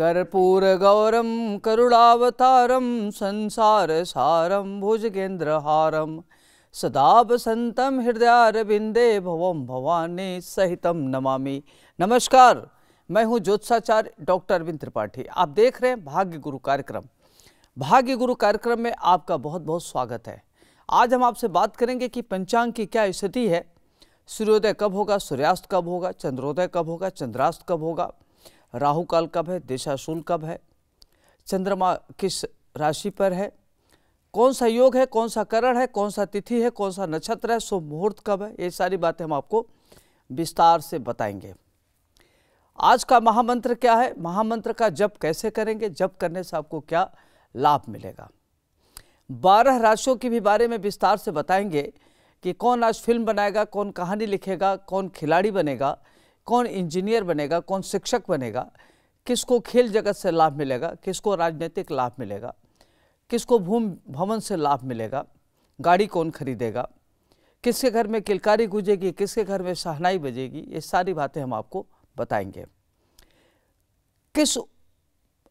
कर्पूर गौरम संसार सारम संसारसारं हारम सदा वसन्तं हृदयारविन्दे भव भवानी सहित नमामि नमस्कार मैं हूं ज्योत्साचार्य डॉक्टर अरविंद त्रिपाठी आप देख रहे हैं भाग्य गुरु कार्यक्रम भाग्य गुरु कार्यक्रम में आपका बहुत बहुत स्वागत है आज हम आपसे बात करेंगे कि पंचांग की क्या स्थिति है सूर्योदय कब होगा सूर्यास्त कब होगा चंद्रोदय कब होगा चंद्रास्त कब होगा राहु काल कब है दिशा कब है चंद्रमा किस राशि पर है कौन सा योग है कौन सा करण है कौन सा तिथि है कौन सा नक्षत्र है शुभ मुहूर्त कब है ये सारी बातें हम आपको विस्तार से बताएंगे आज का महामंत्र क्या है महामंत्र का जप कैसे करेंगे जप करने से आपको क्या लाभ मिलेगा बारह राशियों के भी बारे में विस्तार से बताएंगे कि कौन आज फिल्म बनाएगा कौन कहानी लिखेगा कौन खिलाड़ी बनेगा कौन इंजीनियर बनेगा कौन शिक्षक बनेगा किसको खेल जगत से लाभ मिलेगा किसको राजनीतिक लाभ मिलेगा किसको भूमि भवन से लाभ मिलेगा गाड़ी कौन खरीदेगा किसके घर में किलकारी गुजेगी किसके घर में सहनाई बजेगी ये सारी बातें हम आपको बताएंगे किस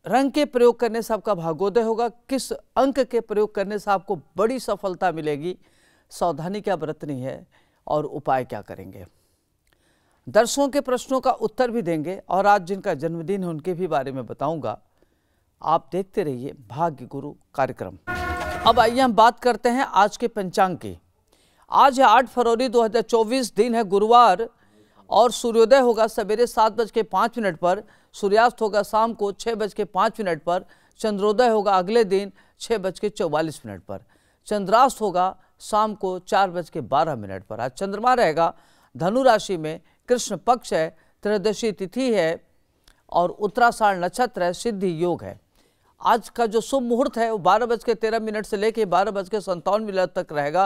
रंग के प्रयोग करने से आपका भागोदय होगा किस अंक के प्रयोग करने से आपको बड़ी सफलता मिलेगी सावधानी क्या बरतनी है और उपाय क्या करेंगे दर्शकों के प्रश्नों का उत्तर भी देंगे और आज जिनका जन्मदिन है उनके भी बारे में बताऊंगा आप देखते रहिए भाग्य गुरु कार्यक्रम अब आइए हम बात करते हैं आज के पंचांग की आज है आठ फरवरी 2024 दिन है गुरुवार और सूर्योदय होगा सवेरे सात बज के पाँच मिनट पर सूर्यास्त होगा शाम को छः बज के पाँच मिनट पर चंद्रोदय होगा अगले दिन छः बज के चौवालीस मिनट पर चंद्रास्त होगा शाम को चार बज के बारह मिनट पर आज चंद्रमा रहेगा धनु राशि में कृष्ण पक्ष है त्रयोदशी तिथि है और उत्तराषाढ़ नक्षत्र है सिद्धि योग है आज का जो शुभ मुहूर्त है वो बारह बज के तेरह मिनट से लेकर बारह बज के संतावन मिनट तक रहेगा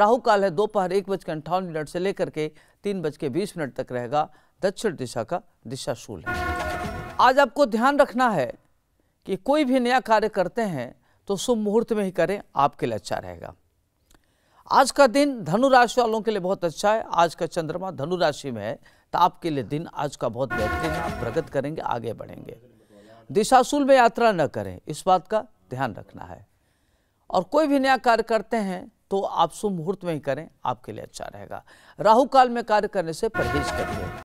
राहु काल है दोपहर एक बज के अंठावन मिनट से लेकर के तीन बज के बीस मिनट तक रहेगा दक्षिण दिशा का दिशाशूल है आज आपको ध्यान रखना है कि कोई भी नया कार्य करते हैं तो शुभ मुहूर्त में ही करें आपके लिए अच्छा रहेगा आज का दिन धनु राशि वालों के लिए बहुत अच्छा है आज का चंद्रमा धनु राशि में है तो आपके लिए दिन आज का बहुत बेहतरीन है आप प्रगति करेंगे आगे बढ़ेंगे दिशाशूल में यात्रा न करें इस बात का ध्यान रखना है और कोई भी नया कार्य करते हैं तो आप शुभ मुहूर्त में ही करें आपके लिए अच्छा रहेगा राहु काल में कार्य करने से परहेज करिए